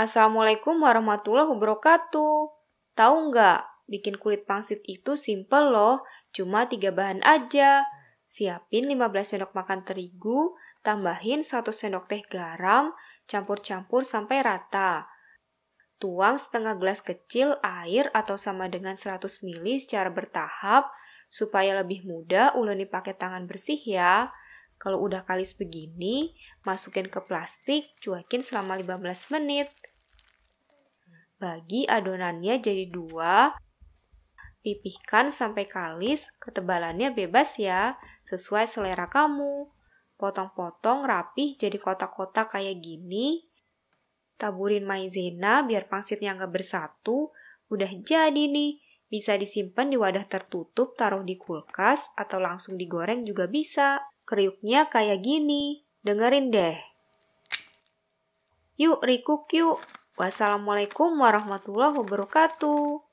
Assalamualaikum warahmatullahi wabarakatuh. Tahu nggak, bikin kulit pangsit itu simple loh, cuma tiga bahan aja. Siapin 15 sendok makan terigu, tambahin 1 sendok teh garam, campur-campur sampai rata. Tuang setengah gelas kecil air atau sama dengan 100 ml secara bertahap supaya lebih mudah Uleni pakai tangan bersih ya. Kalau udah kalis begini, masukin ke plastik, cuekin selama 15 menit. Bagi adonannya jadi dua, pipihkan sampai kalis, ketebalannya bebas ya, sesuai selera kamu. Potong-potong rapih jadi kotak-kotak kayak gini. Taburin maizena biar pangsitnya nggak bersatu. Udah jadi nih, bisa disimpan di wadah tertutup, taruh di kulkas, atau langsung digoreng juga bisa. Kriuknya kayak gini, dengerin deh. Yuk, rikuk yuk. Wassalamualaikum warahmatullahi wabarakatuh.